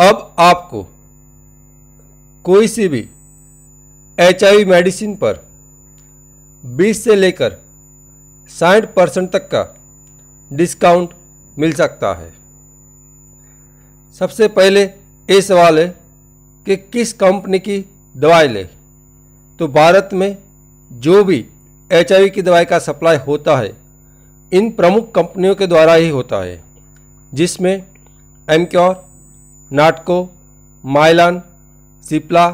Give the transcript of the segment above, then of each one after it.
अब आपको कोई सी भी एच मेडिसिन पर 20 से लेकर 60 परसेंट तक का डिस्काउंट मिल सकता है सबसे पहले ये सवाल है कि किस कंपनी की दवाई लें तो भारत में जो भी एच की दवाई का सप्लाई होता है इन प्रमुख कंपनियों के द्वारा ही होता है जिसमें एमक्योर नाटको माइलान सिप्ला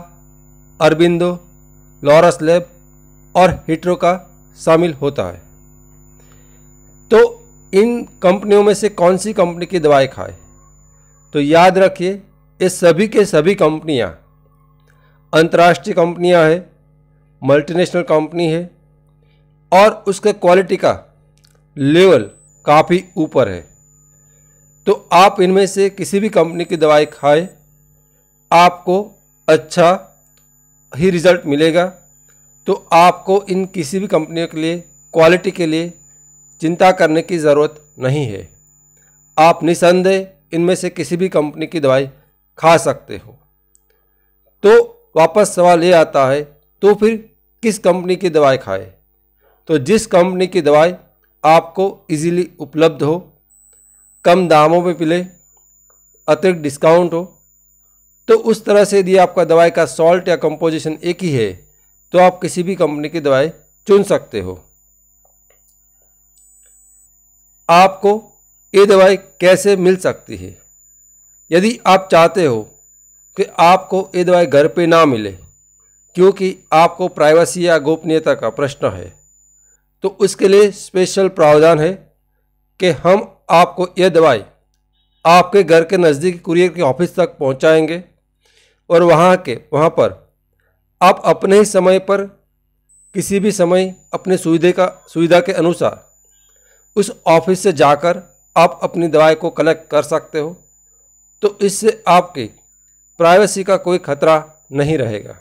अरबिंदो लॉरस लेब और हिटरो का शामिल होता है तो इन कंपनियों में से कौन सी कंपनी की दवाएं खाएं तो याद रखिए ये सभी के सभी कंपनियां अंतर्राष्ट्रीय कंपनियां हैं मल्टीनेशनल कंपनी है और उसके क्वालिटी का लेवल काफ़ी ऊपर है तो आप इनमें से किसी भी कंपनी की दवाई खाएं आपको अच्छा ही रिज़ल्ट मिलेगा तो आपको इन किसी भी कंपनियों के लिए क्वालिटी के लिए चिंता करने की ज़रूरत नहीं है आप निसंदेह इनमें से किसी भी कंपनी की दवाई खा सकते हो तो वापस सवाल ये आता है तो फिर किस कंपनी की दवाई खाएं तो जिस कंपनी की दवाई आपको इजीली उपलब्ध हो कम दामों पे मिले अतिरिक्त डिस्काउंट हो तो उस तरह से यदि आपका दवाई का सॉल्ट या कंपोजिशन एक ही है तो आप किसी भी कंपनी की दवाई चुन सकते हो आपको ये दवाई कैसे मिल सकती है यदि आप चाहते हो कि आपको ये दवाई घर पे ना मिले क्योंकि आपको प्राइवेसी या गोपनीयता का प्रश्न है तो उसके लिए स्पेशल प्रावधान है कि हम आपको यह दवाई आपके घर के नज़दीकी कुरियर के ऑफिस तक पहुंचाएंगे और वहां के वहां पर आप अपने ही समय पर किसी भी समय अपने सुविधे का सुविधा के अनुसार उस ऑफिस से जाकर आप अपनी दवाई को कलेक्ट कर सकते हो तो इससे आपकी प्राइवेसी का कोई खतरा नहीं रहेगा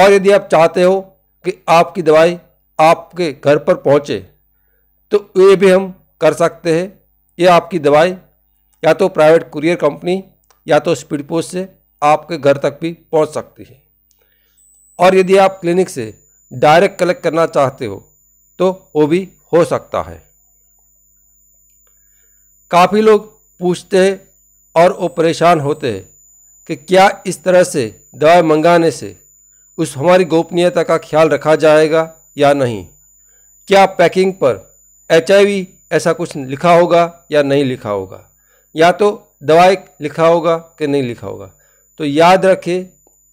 और यदि आप चाहते हो कि आपकी दवाई आपके घर पर पहुँचे तो ये भी हम कर सकते हैं ये आपकी दवाई या तो प्राइवेट कुरियर कंपनी या तो स्पीड पोस्ट से आपके घर तक भी पहुंच सकती है और यदि आप क्लिनिक से डायरेक्ट कलेक्ट करना चाहते हो तो वो भी हो सकता है काफ़ी लोग पूछते हैं और वो परेशान होते हैं कि क्या इस तरह से दवाई मंगाने से उस हमारी गोपनीयता का ख्याल रखा जाएगा या नहीं क्या पैकिंग पर एच ऐसा कुछ लिखा होगा या नहीं लिखा होगा या तो दवाई लिखा होगा कि नहीं लिखा होगा तो याद रखे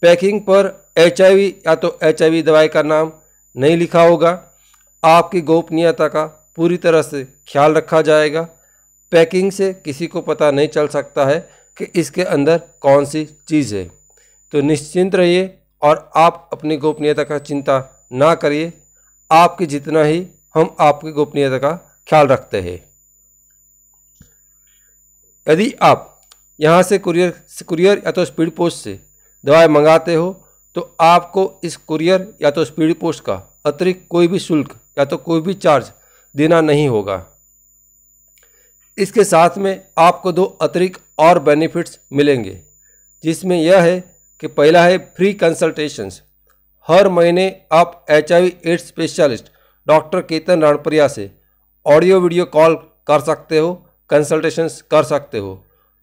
पैकिंग पर एच या तो एच दवाई का नाम नहीं लिखा होगा आपकी गोपनीयता का पूरी तरह से ख्याल रखा जाएगा पैकिंग से किसी को पता नहीं चल सकता है कि इसके अंदर कौन सी चीज़ है तो निश्चिंत रहिए और आप अपनी गोपनीयता का चिंता ना करिए आपकी जितना ही हम आपकी गोपनीयता का ख्याल रखते हैं यदि आप यहाँ से कुरियर कुरियर या तो स्पीड पोस्ट से दवाएं मंगाते हो तो आपको इस कुरियर या तो स्पीड पोस्ट का अतिरिक्त कोई भी शुल्क या तो कोई भी चार्ज देना नहीं होगा इसके साथ में आपको दो अतिरिक्त और बेनिफिट्स मिलेंगे जिसमें यह है कि पहला है फ्री कंसल्टेशंस हर महीने आप H I AIDS specialist doctor Ketan Ranpriya से ऑडियो वीडियो कॉल कर सकते हो कंसल्टेशंस कर सकते हो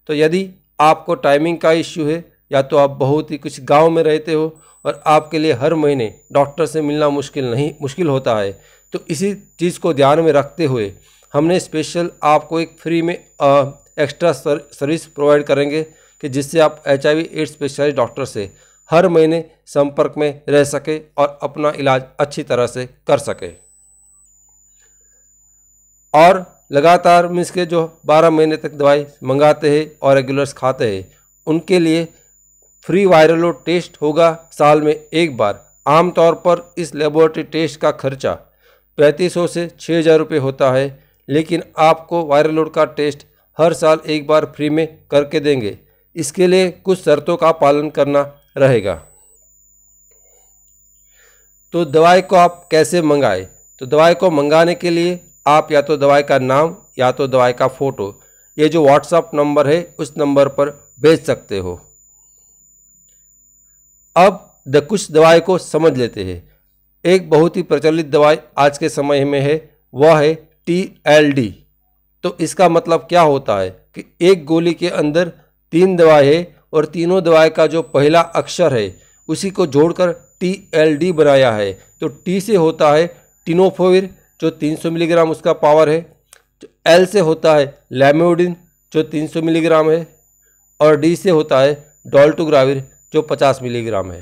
तो यदि आपको टाइमिंग का इश्यू है या तो आप बहुत ही कुछ गांव में रहते हो और आपके लिए हर महीने डॉक्टर से मिलना मुश्किल नहीं मुश्किल होता है तो इसी चीज़ को ध्यान में रखते हुए हमने स्पेशल आपको एक फ्री में आ, एक्स्ट्रा सर, सर्विस प्रोवाइड करेंगे कि जिससे आप H I V AIDS specialist doctor से हर महीने संपर्क में रह सके और अपना इलाज अच्छी तरह से कर सके और लगातार मीन्स के जो बारह महीने तक दवाई मंगाते हैं और रेगुलर्स खाते हैं उनके लिए फ्री वायरलो टेस्ट होगा साल में एक बार आमतौर पर इस लेबोरेटरी टेस्ट का खर्चा पैंतीस सौ से छः हज़ार रुपये होता है लेकिन आपको वायरल लोड का टेस्ट हर साल एक बार फ्री में करके देंगे इसके लिए कुछ शर्तों का पालन करना रहेगा तो दवाई को आप कैसे मंगाएं तो दवाई को मंगाने के लिए आप या तो दवाई का नाम या तो दवाई का फ़ोटो ये जो व्हाट्सअप नंबर है उस नंबर पर भेज सकते हो अब द कुछ दवाई को समझ लेते हैं एक बहुत ही प्रचलित दवाई आज के समय में है वह है टी एल डी तो इसका मतलब क्या होता है कि एक गोली के अंदर तीन दवाई है और तीनों दवाई का जो पहला अक्षर है उसी को जोड़कर टी एल डी बनाया है तो टी से होता है टिनोफोविर जो 300 मिलीग्राम उसका पावर है जो एल से होता है लेमोडिन जो 300 मिलीग्राम है और डी से होता है डॉल्टोग्राविर जो 50 मिलीग्राम है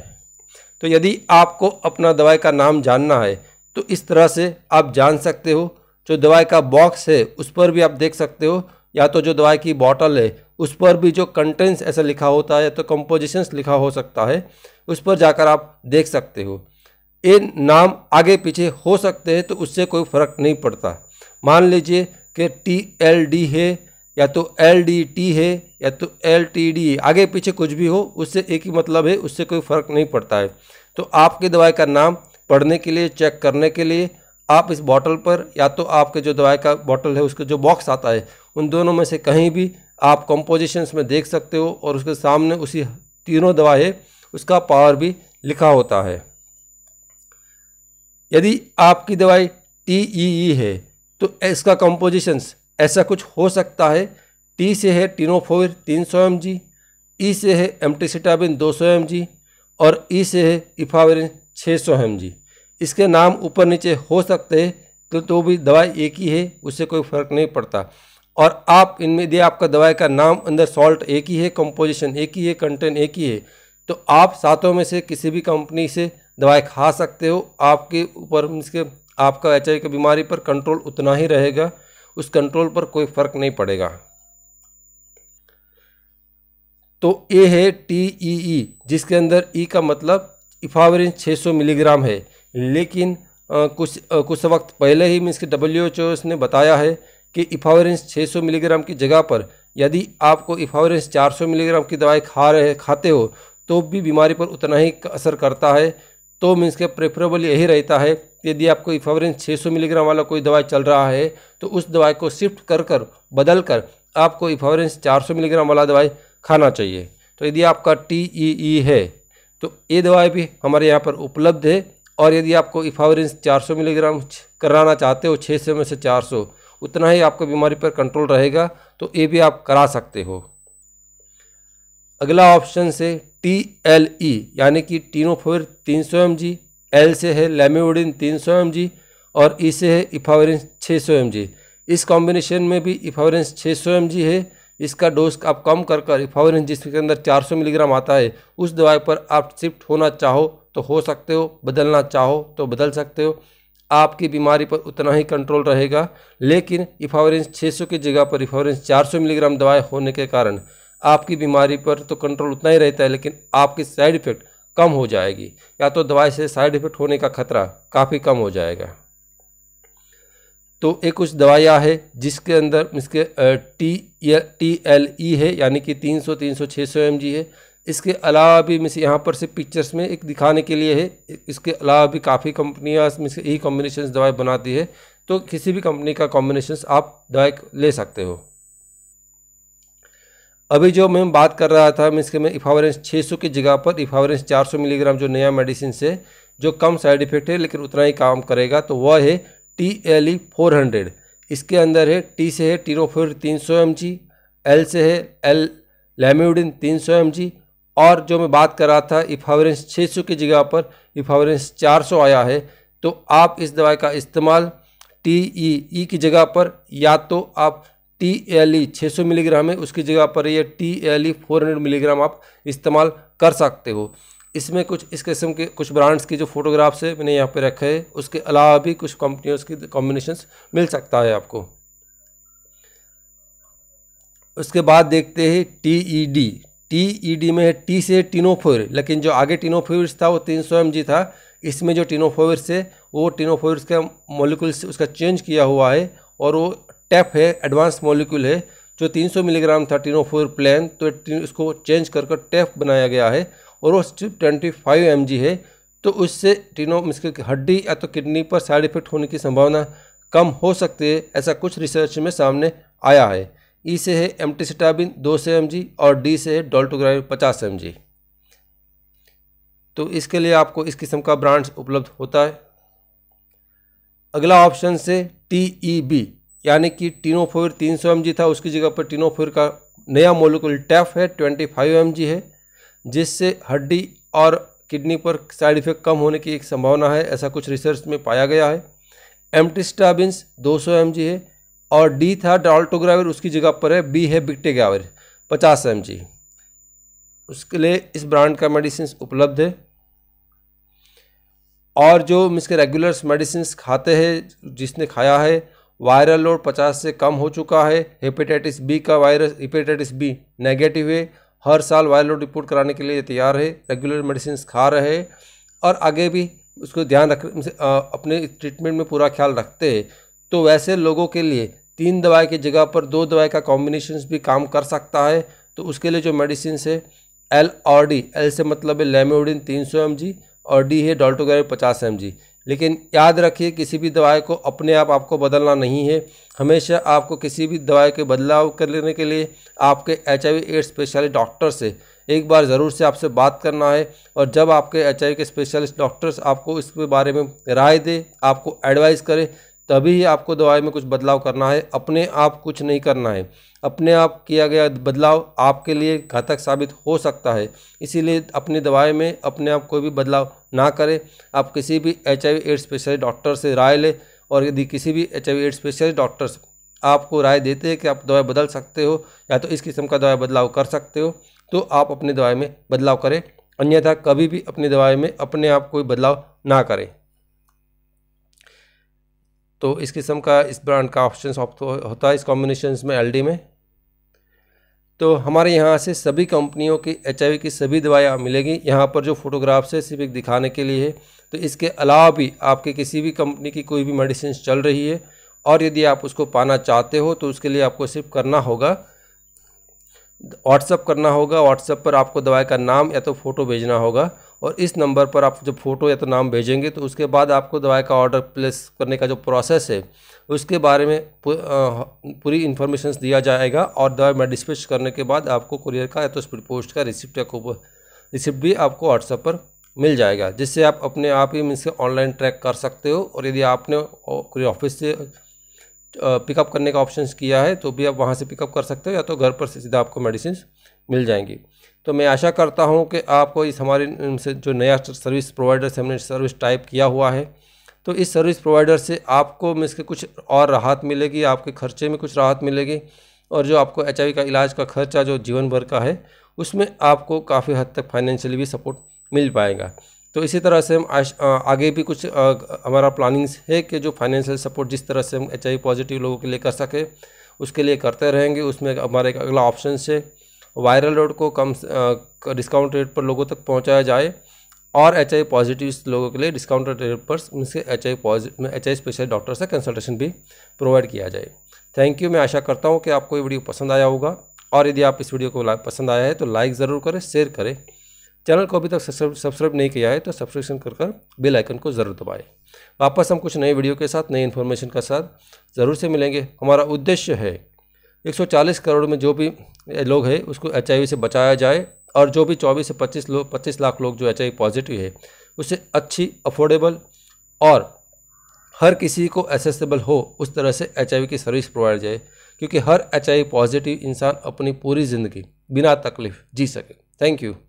तो यदि आपको अपना दवाई का नाम जानना है तो इस तरह से आप जान सकते हो जो दवाई का बॉक्स है उस पर भी आप देख सकते हो या तो जो दवाई की बॉटल है उस पर भी जो कंटेंट्स ऐसा लिखा होता है या तो कंपोजिशंस लिखा हो सकता है उस पर जाकर आप देख सकते हो ये नाम आगे पीछे हो सकते हैं तो उससे कोई फर्क नहीं पड़ता मान लीजिए कि टी एल डी है या तो एल डी टी है या तो एल टी डी आगे पीछे कुछ भी हो उससे एक ही मतलब है उससे कोई फ़र्क नहीं पड़ता है तो आपकी दवाई का नाम पढ़ने के लिए चेक करने के लिए आप इस बॉटल पर या तो आपके जो दवाई का बॉटल है उसका जो बॉक्स आता है उन दोनों में से कहीं भी आप कंपोजिशंस में देख सकते हो और उसके सामने उसी तीनों दवा है उसका पावर भी लिखा होता है यदि आपकी दवाई टी ई ई है तो इसका कंपोजिशंस ऐसा कुछ हो सकता है टी से है टीनोफोविर तीन सौ एम जी ई से है एमटीसिटाबिन दो सौ एम जी और ई से है इफावरिन छः सौ एम जी इसके नाम ऊपर नीचे हो सकते हैं तो तो भी दवाई एक ही है उससे कोई फर्क नहीं पड़ता और आप इनमें यदि आपका दवाई का नाम अंदर सॉल्ट एक ही है कंपोजिशन एक ही है कंटेंट एक ही है तो आप सातों में से किसी भी कंपनी से दवाएं खा सकते हो आपके ऊपर मीन्स के आपका एच की बीमारी पर कंट्रोल उतना ही रहेगा उस कंट्रोल पर कोई फर्क नहीं पड़ेगा तो ए है टी ई ई जिसके अंदर ई का मतलब इफावरिन 600 मिलीग्राम है लेकिन आ, कुछ आ, कुछ वक्त पहले ही मीन्स के डब्ल्यू एच ने बताया है कि इफावरिन 600 मिलीग्राम की जगह पर यदि आपको इफावरिन 400 मिलीग्राम की दवाई खा रहे खाते हो तो भी बीमारी पर उतना ही असर करता है तो मीन्स के प्रेफरेबल यही रहता है यदि आपको इफावरिन 600 मिलीग्राम वाला कोई दवाई चल रहा है तो उस दवाई को शिफ्ट कर कर बदल कर आपको इफावरिन 400 मिलीग्राम वाला दवाई खाना चाहिए तो यदि आपका टी ई ई है तो ये दवाई भी हमारे यहाँ पर उपलब्ध है और यदि आपको इफावरिन 400 मिलीग्राम कराना चाहते हो छः सौ में से सौ उतना ही आपको बीमारी पर कंट्रोल रहेगा तो ये भी आप करा सकते हो अगला ऑप्शन से टी एल ई यानी कि टीनोफोर तीन सौ एम जी एल से है लेमोडिन तीन सौ एम जी और ई से है इफावरेंस छः सौ एम जी इस कॉम्बिनेशन में भी इफावरेंस छः सौ एम जी है इसका डोज आप कम कर कर इफावरेंस जिसके अंदर चार सौ मिलीग्राम आता है उस दवाई पर आप शिफ्ट होना चाहो तो हो सकते हो बदलना चाहो तो बदल सकते हो आपकी बीमारी पर उतना ही कंट्रोल रहेगा लेकिन इफावरेंस 600 की जगह पर इफावरेंस 400 मिलीग्राम दवाई होने के कारण आपकी बीमारी पर तो कंट्रोल उतना ही रहता है लेकिन आपकी साइड इफ़ेक्ट कम हो जाएगी या तो दवाई से साइड इफ़ेक्ट होने का खतरा काफ़ी कम हो जाएगा तो एक कुछ दवाइयाँ है जिसके अंदर इसके टी टी एल ई है यानी कि 300 300 600 एम जी है इसके अलावा भी मिस यहाँ पर से पिक्चर्स में एक दिखाने के लिए है इसके अलावा भी काफ़ी कंपनियाँ मिस यही कॉम्बिनेशन दवाई बनाती है तो किसी भी कंपनी का कॉम्बिनेशन आप दवाई ले सकते हो अभी जो मैं बात कर रहा था मीन्स के मैं इफावरेंस 600 की जगह पर इफावरेंस 400 मिलीग्राम जो नया मेडिसिन से जो कम साइड इफेक्ट है लेकिन उतना ही काम करेगा तो वह है T L E four hundred इसके अंदर है टी से है टीनोफोर तीन सौ एम जी एल से है एल लेम्यूडिन तीन सौ एम जी और जो मैं बात कर रहा था इफावरेंस छः सौ की जगह पर इफावरेंस चार सौ आया है तो आप इस दवाई का इस्तेमाल टी ई ई की जगह पर या तो आप टी एल ई छः सौ मिलीग्राम है उसकी जगह पर यह T L E four hundred milligram आप इस्तेमाल कर सकते हो इसमें कुछ इस किस्म के कुछ ब्रांड्स की जो फोटोग्राफ्स है मैंने यहाँ पे रखे है उसके अलावा भी कुछ कंपनियों की कॉम्बिनेशन मिल सकता है आपको उसके बाद देखते हैं T E D T E D में है टी से टीनोफोर लेकिन जो आगे टीनोफोविर्स था वो तीन सौ एम जी था इसमें जो टीनोफोविर्स है वो टीनोफोविर्स का मोलिकुल्स उसका चेंज किया हुआ है और वो टैप है एडवांस मॉलिक्यूल है जो 300 मिलीग्राम था टीनो फोर प्लान तो इसको चेंज कर कर टैप बनाया गया है और वो सिर्फ ट्वेंटी फाइव एम है तो उससे टीनो इसके हड्डी या तो किडनी पर साइड इफेक्ट होने की संभावना कम हो सकती है ऐसा कुछ रिसर्च में सामने आया है ई e से है एम टी दो सौ एम और डी से है डोल्टोग्राइव पचास एम तो इसके लिए आपको इस किस्म का ब्रांड्स उपलब्ध होता है अगला ऑप्शन से टी ई बी यानी कि टीनोफोर तीन सौ था उसकी जगह पर टीनोफोर का नया मोलिकुल टैफ है ट्वेंटी फाइव एम है जिससे हड्डी और किडनी पर साइड इफेक्ट कम होने की एक संभावना है ऐसा कुछ रिसर्च में पाया गया है एमटिस्टाबिन्स दो सौ एम है और डी था डाल्टोग्राविर उसकी जगह पर है बी है बिक्टेगाविर पचास एम उसके लिए इस ब्रांड का मेडिसिन उपलब्ध है और जो इसके रेगुलर्स मेडिसिन खाते हैं जिसने खाया है वायरल लोड 50 से कम हो चुका है हेपेटाइटिस बी का वायरस हेपेटाइटिस बी नेगेटिव है हर साल वायरल लोड रिपोर्ट कराने के लिए तैयार है रेगुलर मेडिसिन खा रहे और आगे भी उसको ध्यान रख अपने ट्रीटमेंट में पूरा ख्याल रखते हैं तो वैसे लोगों के लिए तीन दवाई की जगह पर दो दवाई का कॉम्बिनेशन भी काम कर सकता है तो उसके लिए जो मेडिसिन है एल और डी एल से मतलब है लेमोडिन तीन सौ एम जी और डी है डॉल्टोगैर पचास एम जी लेकिन याद रखिए किसी भी दवाई को अपने आप आपको बदलना नहीं है हमेशा आपको किसी भी दवाई के बदलाव कर लेने के लिए आपके H I AIDS specialist doctor से एक बार ज़रूर से आपसे बात करना है और जब आपके एच के स्पेशलिस्ट डॉक्टर्स आपको इसके बारे में राय दे आपको एडवाइस करें तभी ही आपको दवाई में कुछ बदलाव करना है अपने आप कुछ नहीं करना है अपने आप किया गया बदलाव आपके लिए घातक साबित हो सकता है इसीलिए अपनी दवाई में अपने आप कोई भी बदलाव ना करें आप किसी भी H I AIDS specialist doctor से राय लें और यदि किसी भी H I AIDS specialist doctor आपको राय देते हैं कि आप दवाई बदल सकते हो या तो इस किस्म का दवाई बदलाव कर सकते हो तो आप अपनी दवाई में बदलाव करें अन्यथा कभी भी अपनी दवाई में अपने आप कोई बदलाव ना करें तो इस किस्म का इस ब्रांड का ऑप्शन होता है इस कॉम्बिनेशन में एल में तो हमारे यहाँ से सभी कंपनियों की एच की सभी दवाइयाँ मिलेगी यहाँ पर जो फोटोग्राफ्स है सिर्फ एक दिखाने के लिए है तो इसके अलावा भी आपके किसी भी कंपनी की कोई भी मेडिसिन चल रही है और यदि आप उसको पाना चाहते हो तो उसके लिए आपको सिर्फ करना होगा व्हाट्सअप करना होगा व्हाट्सअप पर आपको दवाई का नाम या तो फ़ोटो भेजना होगा और इस नंबर पर आप जब फ़ोटो या तो नाम भेजेंगे तो उसके बाद आपको दवाई का ऑर्डर प्लेस करने का जो प्रोसेस है उसके बारे में पूरी इन्फॉर्मेशन दिया जाएगा और दवाई में डिस्पैच करने के बाद आपको कुरियर का या तो स्पीड पोस्ट का रिसिप्ट या कूपन रिसिप्ट भी आपको व्हाट्सएप पर मिल जाएगा जिससे आप अपने आप ही मीन से ऑनलाइन ट्रैक कर सकते हो और यदि आपने कोई ऑफिस से पिकअप करने का ऑप्शन किया है तो भी आप वहाँ से पिकअप कर सकते हो या तो घर पर से सीधा आपको मेडिसिन मिल जाएंगी तो मैं आशा करता हूँ कि आपको इस हमारे से जो नया सर्विस प्रोवाइडर से हमने सर्विस टाइप किया हुआ है तो इस सर्विस प्रोवाइडर से आपको मीन्स के कुछ और राहत मिलेगी आपके खर्चे में कुछ राहत मिलेगी और जो आपको एच का इलाज का खर्चा जो जीवन भर का है उसमें आपको काफ़ी हद तक फाइनेंशियली भी सपोर्ट मिल पाएगा तो इसी तरह से हम आगे भी कुछ हमारा प्लानिंग्स है कि जो फाइनेंशियल सपोर्ट जिस तरह से हम एच पॉजिटिव लोगों के लिए कर सके उसके लिए करते रहेंगे उसमें हमारा एक अगला ऑप्शन है वायरल रोड को कम डिस्काउंट रेट पर लोगों तक पहुँचाया जाए और एच आई पॉजिटिव लोगों के लिए डिस्काउंट रेट पर उनसे H I positive H I special doctor से कंसल्टेशन भी प्रोवाइड किया जाए थैंक यू मैं आशा करता हूँ कि आपको ये वीडियो पसंद आया होगा और यदि आप इस वीडियो को पसंद आया है तो लाइक ज़रूर करें शेयर करें चैनल को अभी तक सब्सक्राइब नहीं किया है तो सब्सक्रिप्शन कर कर बेल आइकन को ज़रूर दबाएं वापस हम कुछ नए वीडियो के साथ नए इन्फॉर्मेशन के साथ ज़रूर से मिलेंगे हमारा उद्देश्य है 140 करोड़ में जो भी लोग हैं उसको एच से बचाया जाए और जो भी 24 से 25 लोग 25 लाख लोग जो एच पॉजिटिव है उसे अच्छी अफोर्डेबल और हर किसी को एसेसबल हो उस तरह से एच की सर्विस प्रोवाइड जाए क्योंकि हर एच पॉजिटिव इंसान अपनी पूरी ज़िंदगी बिना तकलीफ जी सके थैंक यू